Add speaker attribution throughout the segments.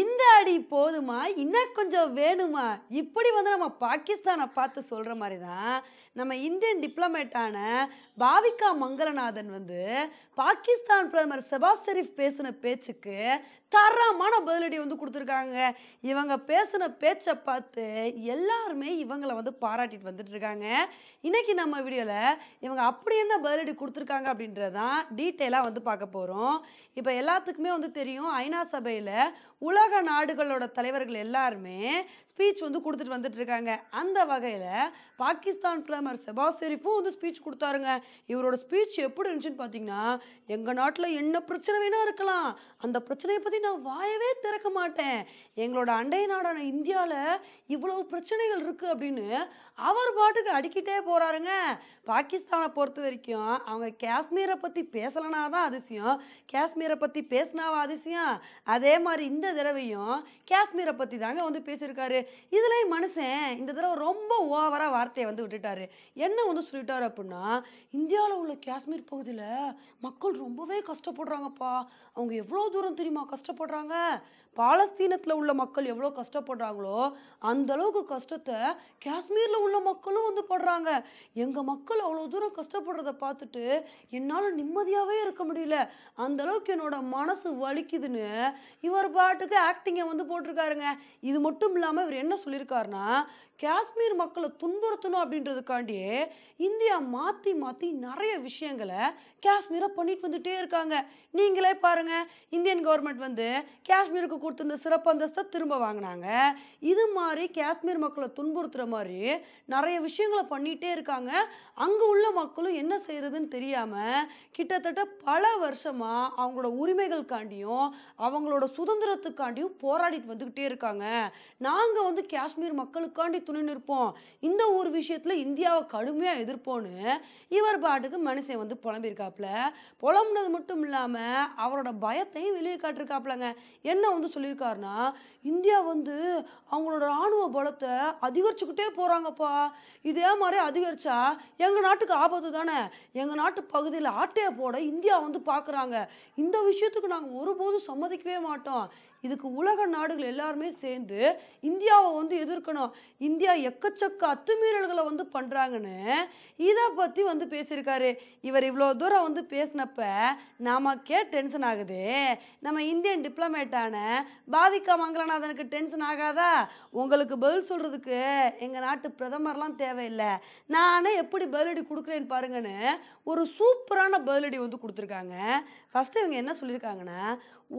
Speaker 1: இந்த அடி போதுமா இன்னும் கொஞ்சம் வேணுமா இப்படி வந்து நம்ம பாகிஸ்தானை பார்த்து சொல்கிற மாதிரி தான் நம்ம இந்தியன் டிப்ளமேட்டான பாவிகா மங்களநாதன் வந்து பாகிஸ்தான் பிரதமர் செபாஸ் ஷெரீஃப் பேசின பேச்சுக்கு தரமான பதிலடி வந்து கொடுத்துருக்காங்க இவங்க பேசின பேச்சை பார்த்து எல்லாருமே இவங்களை வந்து பாராட்டிட்டு வந்துட்டு இருக்காங்க இன்னைக்கு நம்ம வீடியோவில் இவங்க அப்படி என்ன பதிலடி கொடுத்துருக்காங்க அப்படின்றதான் டீட்டெயிலாக வந்து பார்க்க போகிறோம் இப்போ எல்லாத்துக்குமே வந்து தெரியும் ஐநா சபையில் உலக நாடுகளோட தலைவர்கள் எல்லாருமே ஸ்பீச் வந்து கொடுத்துட்டு வந்துட்டு இருக்காங்க அந்த வகையில் பாகிஸ்தான் பிரதமர் செபா வந்து ஸ்பீச் கொடுத்தாருங்க இவரோட ஸ்பீச் எப்படி இருந்துச்சுன்னு பார்த்தீங்கன்னா எங்கள் நாட்டில் என்ன பிரச்சனை வேணால் இருக்கலாம் அந்த பிரச்சனையை பற்றி நான் வாயவே திறக்க மாட்டேன் எங்களோட அண்டை நாடான இந்தியாவில் இவ்வளவு பிரச்சனைகள் இருக்குது அப்படின்னு அவர் பாட்டுக்கு அடிக்கிட்டே போகிறாருங்க பாகிஸ்தானை பொறுத்த வரைக்கும் அவங்க காஷ்மீரை பற்றி பேசலைனா தான் அதிசயம் காஷ்மீரை பற்றி பேசினாவா அதிசயம் அதே மாதிரி இந்த தடவையும் காஷ்மீரை பற்றி தாங்க வந்து பேசியிருக்காரு இதுலேயும் மனுஷன் இந்த தடவை ரொம்ப ஓவராக வார்த்தையை வந்து விட்டுட்டாரு என்ன வந்து சொல்லிட்டார் அப்படின்னா இந்தியாவில் உள்ள காஷ்மீர் பகுதியில் மக்கள் ரொம்பவே கஷ்டப்படுறாங்கப்பா அவங்க எவ்வளோ தூரம் தெரியுமா கஷ்டப்படுறாங்க பாலஸ்தீனத்தில் உள்ள மக்கள் எவ்வளோ கஷ்டப்படுறாங்களோ அந்த அளவுக்கு கஷ்டத்தை காஷ்மீரில் உள்ள மக்களும் வந்து படுறாங்க எங்கள் மக்கள் அவ்வளோ தூரம் கஷ்டப்படுறத பார்த்துட்டு என்னால் நிம்மதியாகவே இருக்க முடியல அந்தளவுக்கு என்னோட மனசு வலிக்குதுன்னு இவர் பாட்டுக்கு ஆக்டிங்கை வந்து போட்டிருக்காருங்க இது மட்டும் இல்லாமல் இவர் என்ன சொல்லியிருக்காருன்னா காஷ்மீர் மக்களை துன்புறுத்தணும் அப்படின்றதுக்காக தாண்டியே இந்தியா மாற்றி மாற்றி நிறைய விஷயங்களை காஷ்மீரை பண்ணிட்டு வந்துட்டே இருக்காங்க நீங்களே பாருங்கள் இந்தியன் கவர்மெண்ட் வந்து காஷ்மீருக்கு கொடுத்துருந்த சிறப்பு அந்தஸ்தை திரும்ப வாங்கினாங்க இது மாதிரி காஷ்மீர் மக்களை துன்புறுத்துகிற மாதிரி நிறைய விஷயங்களை பண்ணிகிட்டே இருக்காங்க அங்கே உள்ள மக்களும் என்ன செய்கிறதுன்னு தெரியாமல் கிட்டத்தட்ட பல வருஷமாக அவங்களோட உரிமைகளுக்காண்டியும் அவங்களோட சுதந்திரத்துக்காண்டியும் போராடிட்டு வந்துக்கிட்டே இருக்காங்க நாங்கள் வந்து காஷ்மீர் மக்களுக்காண்டி துணை நிற்போம் இந்த ஒரு விஷயத்தில் இந்தியா ராஜாவை கடுமையாக எதிர்ப்போன்னு இவர் பாட்டுக்கு மனுஷன் வந்து புலம்பியிருக்காப்புல புலம்புனது மட்டும் இல்லாமல் அவரோட பயத்தையும் வெளியே காட்டிருக்காப்புலங்க என்ன வந்து சொல்லியிருக்காருன்னா இந்தியா வந்து அவங்களோட இராணுவ பலத்தை அதிகரிச்சுக்கிட்டே போகிறாங்கப்பா இதே மாதிரி அதிகரிச்சா எங்கள் நாட்டுக்கு ஆபத்து தானே எங்கள் நாட்டு பகுதியில் ஆட்டையை போட இந்தியா வந்து பார்க்குறாங்க இந்த விஷயத்துக்கு நாங்கள் ஒருபோதும் சம்மதிக்கவே மாட்டோம் இதுக்கு உலக நாடுகள் எல்லாருமே சேர்ந்து இந்தியாவை வந்து எதிர்க்கணும் இந்தியா எக்கச்சக்க அத்துமீறல்களை வந்து பண்ணுறாங்கன்னு இதை பற்றி வந்து பேசியிருக்காரு இவர் இவ்வளோ தூரம் வந்து பேசினப்ப நமக்கே டென்ஷன் ஆகுது நம்ம இந்தியன் டிப்ளமேட்டான பாவிகா மங்களநாதனுக்கு டென்ஷன் ஆகாதா உங்களுக்கு பதில் சொல்கிறதுக்கு எங்கள் நாட்டு பிரதமர்லாம் தேவையில்லை நானே எப்படி பதிலடி கொடுக்குறேன்னு பாருங்கன்னு ஒரு சூப்பரான பதிலடி வந்து கொடுத்துருக்காங்க ஃபஸ்ட்டு இவங்க என்ன சொல்லியிருக்காங்கன்னா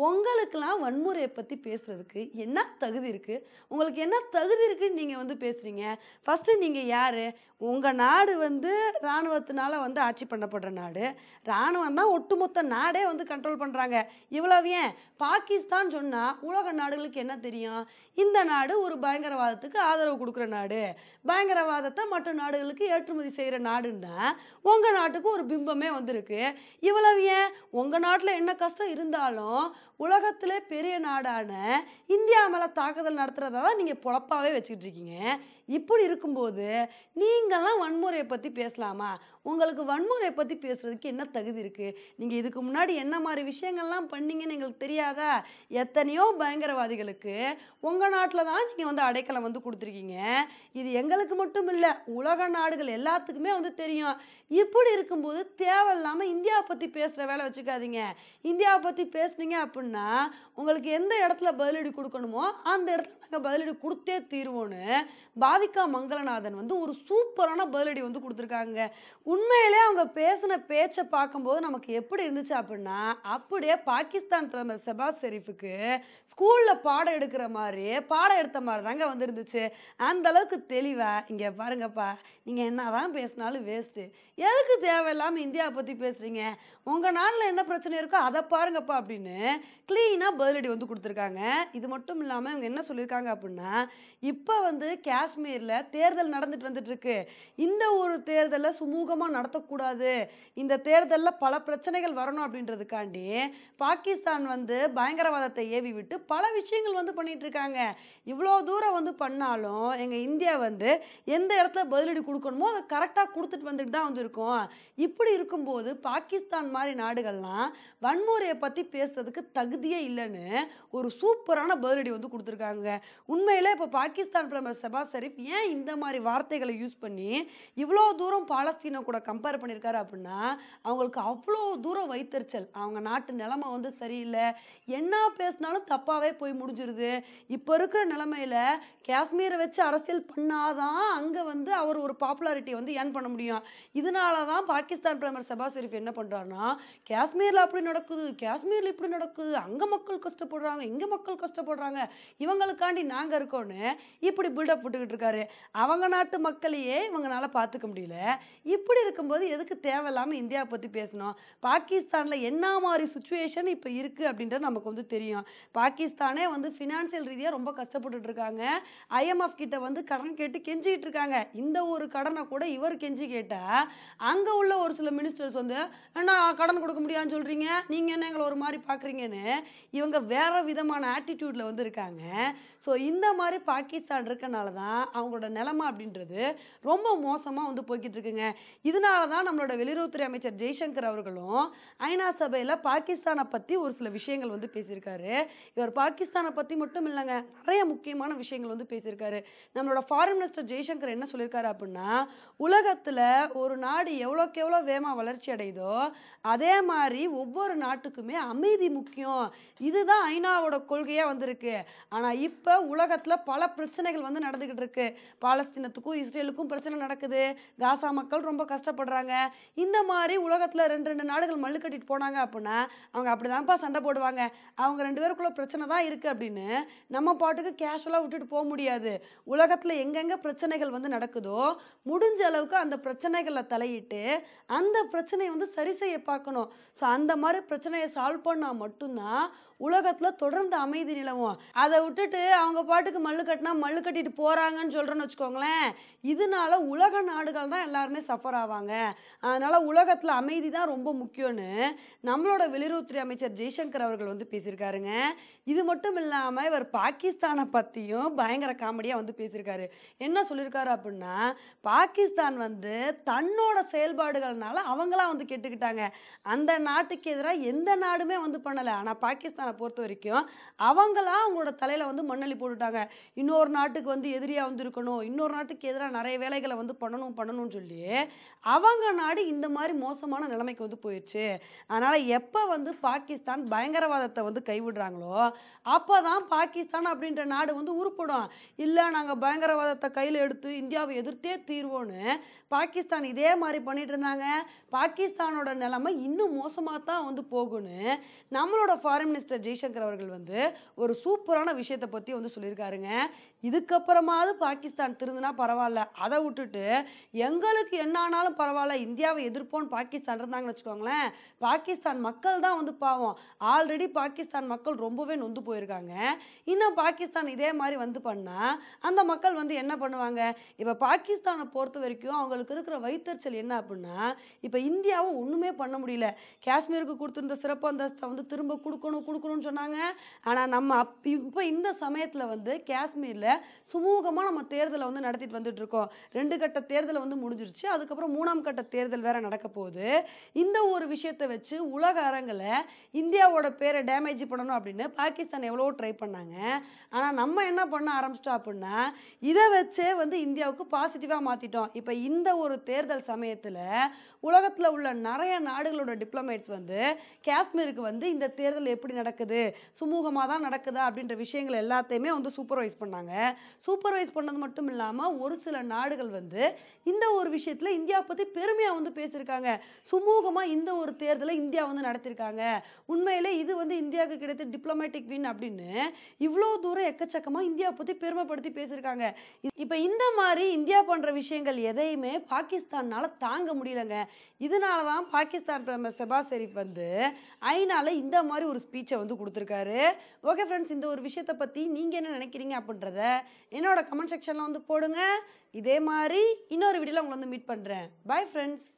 Speaker 1: உங்களுக்கெல்லாம் வன்முறையை பற்றி பேசுகிறதுக்கு என்ன தகுதி இருக்குது உங்களுக்கு என்ன தகுதி இருக்குதுன்னு நீங்கள் வந்து பேசுகிறீங்க ஃபஸ்ட்டு நீங்கள் யார் உங்கள் நாடு வந்து இராணுவத்தினால வந்து ஆட்சி பண்ணப்படுற நாடு இராணுவம் தான் ஒட்டுமொத்த நாடே வந்து கண்ட்ரோல் பண்ணுறாங்க இவ்வளவு ஏன் பாகிஸ்தான் சொன்னால் உலக நாடுகளுக்கு என்ன தெரியும் இந்த நாடு ஒரு பயங்கரவாதத்துக்கு ஆதரவு கொடுக்குற நாடு பயங்கரவாதத்தை மற்ற நாடுகளுக்கு ஏற்றுமதி செய்கிற நாடுன்னா உங்கள் நாட்டுக்கு ஒரு பிம்பமே வந்திருக்கு இவ்வளவு ஏன் உங்கள் நாட்டில் என்ன கஷ்டம் இருந்தாலும் உலகத்திலே பெரிய நாடான இந்தியா மேலே தாக்குதல் நடத்துகிறதா தான் நீங்கள் பொழப்பாகவே வச்சுக்கிட்டு இருக்கீங்க இப்படி இருக்கும்போது நீங்களாம் வன்முறையை பற்றி பேசலாமா உங்களுக்கு வன்முறையை பற்றி பேசுகிறதுக்கு என்ன தகுதி இருக்குது நீங்கள் இதுக்கு முன்னாடி என்ன மாதிரி விஷயங்கள்லாம் பண்ணீங்கன்னு எங்களுக்கு தெரியாதா எத்தனையோ பயங்கரவாதிகளுக்கு உங்கள் நாட்டில் தான் நீங்கள் வந்து அடைக்கலம் வந்து கொடுத்துருக்கீங்க இது எங்களுக்கு மட்டும் இல்லை உலக நாடுகள் எல்லாத்துக்குமே வந்து தெரியும் இப்படி இருக்கும்போது தேவையில்லாமல் இந்தியாவை பற்றி பேசுகிற வேலை வச்சுக்காதீங்க இந்தியாவை பற்றி பேசுனீங்க அப்படின்னா உங்களுக்கு எந்த இடத்துல பதிலடி கொடுக்கணுமோ அந்த இடத்துல நாங்கள் பதிலடி கொடுத்தே தீர்வோன்னு பா பாவிகா மங்களநாதன் வந்து ஒரு சூப்பரான பதிலடி வந்து கொடுத்துருக்காங்க உண்மையிலே அவங்க பேசின பேச்சை பார்க்கும்போது நமக்கு எப்படி இருந்துச்சு அப்படின்னா அப்படியே பாகிஸ்தான் பிரதமர் செபாஸ் ஷெரீஃபுக்கு ஸ்கூலில் பாடம் எடுக்கிற மாதிரி பாடம் எடுத்த மாதிரி தாங்க வந்துருந்துச்சு அந்த அளவுக்கு தெளிவாக இங்கே பாருங்கப்பா நீங்கள் என்ன தான் பேசினாலும் வேஸ்ட்டு எதுக்கு தேவையில்லாமல் இந்தியாவை பற்றி பேசுகிறீங்க உங்கள் நாளில் என்ன பிரச்சனை இருக்கோ அதை பாருங்கப்பா அப்படின்னு கிளீனாக பதிலடி வந்து கொடுத்துருக்காங்க இது மட்டும் இல்லாமல் இவங்க என்ன சொல்லியிருக்காங்க அப்படின்னா இப்போ வந்து காஷ்மீர் காஷ்மீரில் தேர்தல் நடந்துட்டு இருக்கு இந்த ஒரு தேர்தலை சுமூகமாக நடத்தக்கூடாது இந்த தேர்தலில் பல பிரச்சனைகள் வரணும் அப்படின்றதுக்காண்டி பாகிஸ்தான் வந்து பயங்கரவாதத்தை ஏவி விட்டு பல விஷயங்கள் வந்து பண்ணிட்டு இருக்காங்க இவ்வளோ தூரம் வந்து பண்ணாலும் எங்கள் இந்தியா வந்து எந்த இடத்துல பதிலடி கொடுக்கணுமோ அதை கரெக்டாக கொடுத்துட்டு வந்துட்டு தான் வந்து இருக்கும் இப்படி இருக்கும்போது பாகிஸ்தான் மாதிரி நாடுகள்லாம் வன்முறையை பற்றி பேசுறதுக்கு தகுதியே இல்லைன்னு ஒரு சூப்பரான பதிலடி வந்து கொடுத்துருக்காங்க உண்மையில் இப்போ பாகிஸ்தான் பிரதமர் செபாஸ் ஷெரீப் ஏன் இந்த மாதிரி வார்த்தைகளை யூஸ் பண்ணி இவ்வளோ தூரம் பாலஸ்தீனை கூட கம்பேர் பண்ணியிருக்காரு அப்படின்னா அவங்களுக்கு அவ்வளோ தூரம் வைத்தறிச்சல் அவங்க நாட்டு நிலமை வந்து சரியில்லை என்ன பேசினாலும் தப்பாகவே போய் முடிஞ்சிருது இப்போ இருக்கிற நிலமையில காஷ்மீரை வச்சு அரசியல் பண்ணாதான் அங்கே வந்து அவர் ஒரு பாப்புலாரிட்டி வந்து ஏர்ன் பண்ண முடியும் இதனால தான் பாகிஸ்தான் பிரதமர் சபா ஷெரீஃப் என்ன பண்ணுறாருன்னா காஷ்மீரில் அப்படி நடக்குது காஷ்மீரில் இப்படி நடக்குது அங்கே மக்கள் கஷ்டப்படுறாங்க இங்கே மக்கள் கஷ்டப்படுறாங்க இவங்களுக்காண்டி நாங்கள் இருக்கோன்னு இப்படி பில்டப் போட்டுக்கிட்டு இருக்காரு அவங்க நாட்டு மக்களையே இவங்களால பார்த்துக்க முடியல இப்படி இருக்கும்போது எதுக்கு தேவையில்லாமல் இந்தியாவை பற்றி பேசணும் பாகிஸ்தானில் என்ன மாதிரி சுச்சுவேஷன் இப்போ இருக்குது அப்படின்றது நமக்கு வந்து தெரியும் பாகிஸ்தானே வந்து ஃபினான்சியல் ரீதியாக ரொம்ப கஷ்டப்பட்டுட்டு இருக்காங்க ஐஎம்எஃப் கிட்ட வந்து கடன் கேட்டு கெஞ்சிக்கிட்டு இருக்காங்க இந்த ஒரு கடனை கூட இவர் கெஞ்சி கேட்டால் அங்கே உள்ள ஒரு சில மினிஸ்டர்ஸ் வந்து நான் கடன் கொடுக்க முடியாதுன்னு சொல்கிறீங்க நீங்கள் என்ன எங்களை ஒரு மாதிரி பார்க்குறீங்கன்னு இவங்க வேற விதமான ஆட்டிடியூட்டில் வந்து இருக்காங்க ஸோ இந்த மாதிரி பாகிஸ்தான் இருக்கனால தான் அவங்களோட நிலமை அப்படின்றது ரொம்ப மோசமாக வந்து போய்கிட்டு இருக்குங்க இதனால தான் நம்மளோட வெளியுறவுத்துறை அமைச்சர் ஜெய்சங்கர் அவர்களும் ஐநா சபையில் பாகிஸ்தானை பற்றி ஒரு சில விஷயங்கள் வந்து பேசியிருக்காரு இவர் பாகிஸ்தானை பற்றி மட்டும் இல்லைங்க நிறைய முக்கியமான விஷயங்கள் வந்து பேசியிருக்காரு நம்மளோட ஃபாரின் மினிஸ்டர் ஜெய்சங்கர் என்ன சொல்லியிருக்காரு அப்படின்னா உலகத்தில் ஒரு நாடு எவ்வளோக்கு எவ்வளோ வேகமாக வளர்ச்சி அடையுதோ அதே மாதிரி ஒவ்வொரு நாட்டுக்குமே அமைதி முக்கியம் இதுதான் ஐநாவோட கொள்கையாக வந்திருக்கு ஆனால் இப்போ உலகத்தில் பல பிரச்சனைகள் வந்து நடந்துக்கிட்டு இருக்கு நடக்குது பாலஸ்தீனத்துக்கும் இஸ்ரேலுக்கும் பிரச்சனை நடக்குது காசா மக்கள் ரொம்ப கஷ்டப்படுறாங்க இந்த மாதிரி உலகத்தில் ரெண்டு ரெண்டு நாடுகள் மல்லு கட்டிட்டு போனாங்க அப்படின்னா அவங்க அப்படிதான்ப்பா சண்டை போடுவாங்க அவங்க ரெண்டு பேருக்குள்ள பிரச்சனை தான் இருக்குது அப்படின்னு நம்ம பாட்டுக்கு கேஷுவலாக விட்டுட்டு போக முடியாது உலகத்தில் எங்கெங்கே பிரச்சனைகள் வந்து நடக்குதோ முடிஞ்ச அளவுக்கு அந்த பிரச்சனைகளை தலையிட்டு அந்த பிரச்சனையை வந்து சரி செய்ய பார்க்கணும் ஸோ அந்த மாதிரி பிரச்சனையை சால்வ் பண்ணால் மட்டும்தான் உலகத்தில் தொடர்ந்து அமைதி நிலவும் அதை விட்டுட்டு அவங்க பாட்டுக்கு மல்லு கட்டினா மல்லு கட்டிட்டு போகிறாங்கன்னு சொல்கிறேன்னு வச்சுக்கோங்களேன் இதனால உலக நாடுகள் தான் எல்லாருமே சஃபர் ஆவாங்க அதனால் உலகத்தில் அமைதி தான் ரொம்ப முக்கியம்னு நம்மளோட வெளியுறவுத்துறை அமைச்சர் ஜெய்சங்கர் அவர்கள் வந்து பேசியிருக்காருங்க இது மட்டும் இல்லாமல் இவர் பாகிஸ்தானை பற்றியும் பயங்கர காமெடியாக வந்து பேசியிருக்காரு என்ன சொல்லியிருக்காரு அப்படின்னா பாகிஸ்தான் வந்து தன்னோட செயல்பாடுகள்னால அவங்களாம் வந்து கெட்டுக்கிட்டாங்க அந்த நாட்டுக்கு எதிராக எந்த நாடுமே வந்து பண்ணலை ஆனால் பாகிஸ்தானை பொறுத்த வரைக்கும் அவங்களாம் அவங்களோட தலையில் வந்து மண்ணள்ளி போட்டுட்டாங்க இன்னொரு நாட்டுக்கு வந்து எதிரியாக வந்திருக்கணும் இன்னொரு நாட்டுக்கு எதிராக நிறைய வேலைகளை வந்து பண்ணணும் பண்ணணும்னு சொல்லி அவங்க நாடு இந்த மாதிரி மோசமான நிலைமைக்கு வந்து போயிடுச்சு அதனால் எப்போ வந்து பாகிஸ்தான் பயங்கரவாதத்தை வந்து கைவிடுறாங்களோ அப்போ தான் பாகிஸ்தான் அப்படின்ற நாடு வந்து உருப்படும் இல்லை நாங்கள் பயங்கரவாதத்தை கையில் எடுத்து இந்தியாவை எதிர்த்தே தீர்வோன்னு பாகிஸ்தான் இதே மாதிரி பண்ணிட்டு இருந்தாங்க பாகிஸ்தானோட நிலைமை இன்னும் மோசமாக தான் வந்து போகும்னு நம்மளோட ஃபாரின் மினிஸ்டர் ஜெய்சங்கர் அவர்கள் வந்து ஒரு சூப்பரான விஷயத்தை பற்றி வந்து சொல்லியிருக்காருங்க இதுக்கப்புறமாவது பாகிஸ்தான் திருந்தினா பரவாயில்ல அதை விட்டுட்டு எங்களுக்கு என்ன ஆனாலும் பரவாயில்ல இந்தியாவை எதிர்ப்போன்னு பாகிஸ்தான் இருந்தாங்கன்னு வச்சுக்கோங்களேன் பாகிஸ்தான் மக்கள் தான் வந்து பாவம் ஆல்ரெடி பாகிஸ்தான் மக்கள் ரொம்பவே நொந்து போயிருக்காங்க இன்னும் பாகிஸ்தான் இதே மாதிரி வந்து பண்ணால் அந்த மக்கள் வந்து என்ன பண்ணுவாங்க இப்போ பாகிஸ்தானை பொறுத்த வரைக்கும் அவங்களுக்கு இருக்கிற வைத்தறிச்சல் என்ன அப்படின்னா இப்போ இந்தியாவும் ஒன்றுமே பண்ண முடியல காஷ்மீருக்கு கொடுத்துருந்த சிறப்பு அந்தஸ்தை வந்து திரும்ப கொடுக்கணும் கொடுக்கணும்னு சொன்னாங்க ஆனால் நம்ம அப் இப்போ இந்த சமயத்தில் வந்து காஷ்மீரில் சுமூகமாக நம்ம தேர்தலை வந்து நடத்திட்டு வந்துட்டு இருக்கோம் ரெண்டு கட்ட தேர்தலை வந்து முடிஞ்சிருச்சு அதுக்கப்புறம் மூணாம் கட்ட தேர்தல் வேற நடக்க போகுது இந்த ஒரு விஷயத்தை வச்சு உலக அரங்கில் இந்தியாவோட பேரை டேமேஜ் பண்ணணும் அப்படின்னு பாகிஸ்தான் எவ்வளோ ட்ரை பண்ணாங்க ஆனால் நம்ம என்ன பண்ண ஆரம்பிச்சிட்டோம் அப்படின்னா இதை வச்சே வந்து இந்தியாவுக்கு பாசிட்டிவாக மாற்றிட்டோம் இப்போ இந்த ஒரு தேர்தல் சமயத்தில் உலகத்தில் உள்ள நிறைய நாடுகளோட டிப்ளமேட்ஸ் வந்து காஷ்மீருக்கு வந்து இந்த தேர்தல் எப்படி நடக்குது சுமூகமாக தான் நடக்குதா அப்படின்ற விஷயங்கள் எல்லாத்தையுமே வந்து சூப்பர்வைஸ் பண்ணாங்க சூப்பர்வைஸ் பண்ணது மட்டும் இல்லாமல் ஒரு சில நாடுகள் வந்து இந்த ஒரு விஷயத்தில் இந்தியா பற்றி பெருமையாக வந்து பேசியிருக்காங்க சுமூகமாக இந்த ஒரு தேர்தலை இந்தியா வந்து நடத்தியிருக்காங்க உண்மையிலே இது வந்து இந்தியாவுக்கு கிடைத்த டிப்ளமேட்டிக் வின் அப்படின்னு இவ்வளோ தூரம் எக்கச்சக்கமாக இந்தியா பற்றி பெருமைப்படுத்தி பேசியிருக்காங்க இப்போ இந்த மாதிரி இந்தியா போன்ற விஷயங்கள் எதையுமே பாகிஸ்தானால் தாங்க முடியலங்க இதனால தான் பாகிஸ்தான் பிரதமர் செபா ஷெரீப் வந்து ஐநால இந்த மாதிரி ஒரு ஸ்பீச்சை வந்து கொடுத்துருக்காரு ஓகே ஃப்ரெண்ட்ஸ் இந்த ஒரு விஷயத்தை பற்றி நீங்கள் என்ன நினைக்கிறீங்க அப்படின்றத என்னோட கமெண்ட் செக்ஷனில் வந்து போடுங்க இதே மாதிரி இன்னொரு வீடியோவில் உங்களை வந்து மீட் பண்ணுறேன் பாய் ஃப்ரெண்ட்ஸ்